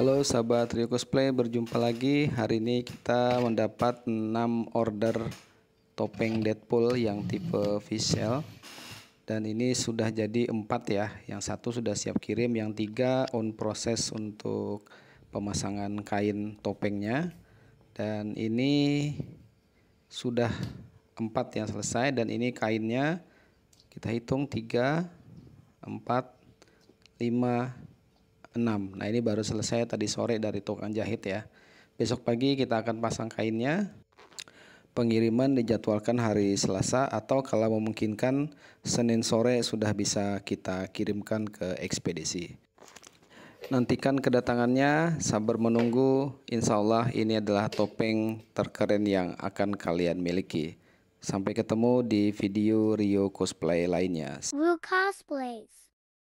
Halo sahabat Rio Cosplay, berjumpa lagi. Hari ini kita mendapat 6 order topeng Deadpool yang tipe v Dan ini sudah jadi 4 ya. Yang satu sudah siap kirim, yang tiga on proses untuk pemasangan kain topengnya. Dan ini sudah 4 yang selesai dan ini kainnya kita hitung 3 4 5 6. Nah ini baru selesai tadi sore dari tukang jahit ya. Besok pagi kita akan pasang kainnya. Pengiriman dijadwalkan hari Selasa atau kalau memungkinkan Senin sore sudah bisa kita kirimkan ke ekspedisi. Nantikan kedatangannya, sabar menunggu. Insya Allah ini adalah topeng terkeren yang akan kalian miliki. Sampai ketemu di video Rio Cosplay lainnya.